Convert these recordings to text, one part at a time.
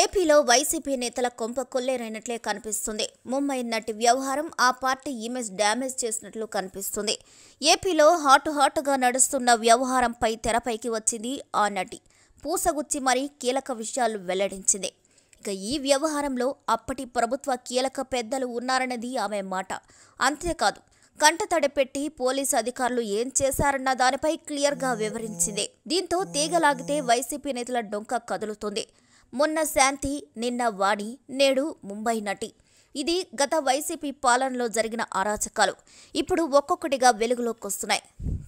ఏపీలో వైసీపీ నేతల కొంప కొల్లేరైనట్లే కనిపిస్తుంది ముంబై నటి వ్యవహారం ఆ పార్టీ ఇమేజ్ డ్యామేజ్ చేసినట్లు కనిపిస్తుంది ఏపీలో హాట్ హాట్గా నడుస్తున్న వ్యవహారంపై తెరపైకి వచ్చింది ఆ నటి పూసగుచ్చి మరీ కీలక విషయాలు వెల్లడించింది ఇక ఈ వ్యవహారంలో అప్పటి ప్రభుత్వ కీలక పెద్దలు ఉన్నారన్నది ఆమె మాట అంతేకాదు కంట తడిపెట్టి పోలీసు అధికారులు ఏం చేశారన్న దానిపై క్లియర్గా వివరించింది దీంతో తీగలాగితే వైసీపీ నేతల డొంక కదులుతుంది మొన్న శాంతి నిన్న వాణి నేడు ముంబై నటి ఇది గత వైసీపీ పాలనలో జరిగిన అరాచకాలు ఇప్పుడు ఒక్కొక్కటిగా వెలుగులోకి వస్తున్నాయి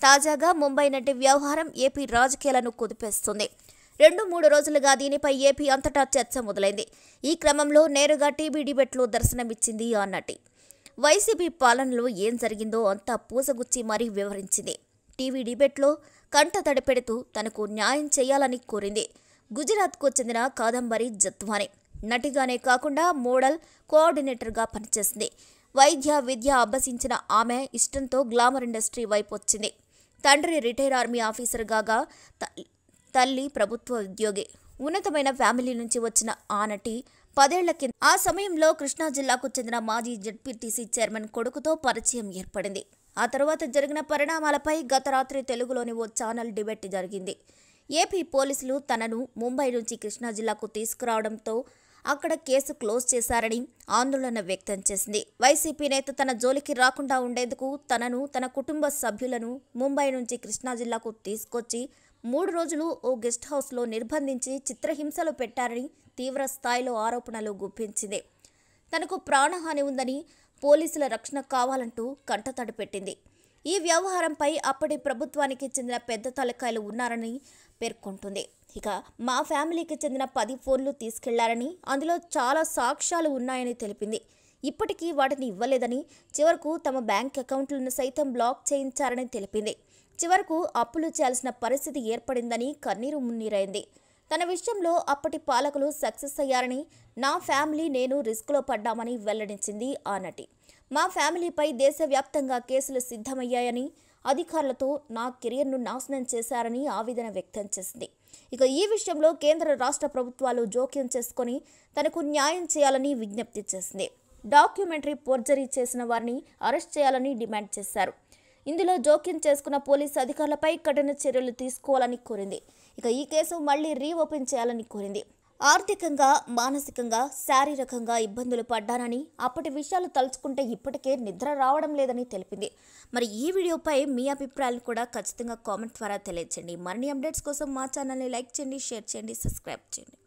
తాజాగా ముంబై నటి వ్యవహారం ఏపీ రాజకీయాలను కుదిపేస్తుంది రెండు మూడు రోజులుగా దీనిపై ఏపీ అంతటా చర్చ మొదలైంది ఈ క్రమంలో నేరుగా టీవీ డిబేట్లో దర్శనమిచ్చింది ఆ నటి వైసీపీ పాలనలో ఏం జరిగిందో అంతా పూసగుచ్చి మరీ వివరించింది టీవీ డిబేట్లో కంట తడిపెడుతూ తనకు న్యాయం చేయాలని కోరింది గుజరాత్కు చెందిన కాదంబరి జత్వాని నటిగానే కాకుండా మోడల్ కోఆర్డినేటర్గా పనిచేసింది వైద్య విద్య అభ్యసించిన ఆమె ఇష్టంతో గ్లామర్ ఇండస్ట్రీ వైపు వచ్చింది తండ్రి రిటైర్ ఆర్మీ ఆఫీసర్ కాగా తల్లి ప్రభుత్వ ఉద్యోగి ఉన్నతమైన ఫ్యామిలీ నుంచి వచ్చిన ఆ నటి పదేళ్ల కింద ఆ సమయంలో కృష్ణా జిల్లాకు చెందిన మాజీ జడ్పీటీసీ చైర్మన్ కొడుకుతో పరిచయం ఏర్పడింది ఆ తర్వాత జరిగిన పరిణామాలపై గత రాత్రి తెలుగులోని ఓ ఛానల్ డిబేట్ జరిగింది ఏపీ పోలీసులు తనను ముంబై నుంచి కృష్ణా జిల్లాకు తీసుకురావడంతో అక్కడ కేసు క్లోజ్ చేశారని ఆందోళన వ్యక్తం చేసింది వైసీపీ నేత తన జోలికి రాకుండా ఉండేందుకు తనను తన కుటుంబ సభ్యులను ముంబై నుంచి కృష్ణా జిల్లాకు తీసుకొచ్చి మూడు రోజులు ఓ గెస్ట్ హౌస్లో నిర్బంధించి చిత్రహింసలు పెట్టారని తీవ్ర స్థాయిలో ఆరోపణలు గుప్పించింది తనకు ప్రాణహాని ఉందని పోలీసుల రక్షణ కావాలంటూ కంటతడి పెట్టింది ఈ వ్యవహారంపై అప్పటి ప్రభుత్వానికి చెందిన పెద్ద తలకాయలు ఉన్నారని పేర్కొంటుంది ఇక మా ఫ్యామిలీకి చెందిన పది ఫోన్లు తీసుకెళ్లారని అందులో చాలా సాక్ష్యాలు ఉన్నాయని తెలిపింది ఇప్పటికీ వాటిని ఇవ్వలేదని చివరకు తమ బ్యాంక్ అకౌంట్లను సైతం బ్లాక్ చేయించారని తెలిపింది చివరకు అప్పులు చేయాల్సిన పరిస్థితి ఏర్పడిందని కన్నీరు మున్నీరైంది తన విషయంలో అప్పటి పాలకులు సక్సెస్ అయ్యారని నా ఫ్యామిలీ నేను రిస్క్లో పడ్డామని వెల్లడించింది ఆ నటి మా ఫ్యామిలీపై దేశవ్యాప్తంగా కేసులు సిద్ధమయ్యాయని అధికారులతో నా కెరియర్ను నాశనం చేశారని ఆవేదన వ్యక్తం చేసింది ఇక ఈ విషయంలో కేంద్ర రాష్ట్ర ప్రభుత్వాలు జోక్యం చేసుకొని తనకు న్యాయం చేయాలని విజ్ఞప్తి చేసింది డాక్యుమెంటరీ ఫోర్జరీ చేసిన వారిని అరెస్ట్ చేయాలని డిమాండ్ చేశారు ఇందులో జోక్యం చేసుకున్న పోలీసు అధికారులపై కఠిన చర్యలు తీసుకోవాలని కోరింది ఇక ఈ కేసు మళ్లీ రీఓపెన్ చేయాలని కోరింది ఆర్థికంగా మానసికంగా శారీరకంగా ఇబ్బందులు పడ్డానని అప్పటి విషయాలు తలుచుకుంటే ఇప్పటికే నిద్ర రావడం లేదని తెలిపింది మరి ఈ వీడియోపై మీ అభిప్రాయాలు కూడా ఖచ్చితంగా కామెంట్ ద్వారా తెలియచేయండి మరిన్ని అప్డేట్స్ కోసం మా ఛానల్ని లైక్ చేయండి షేర్ చేయండి సబ్స్క్రైబ్ చేయండి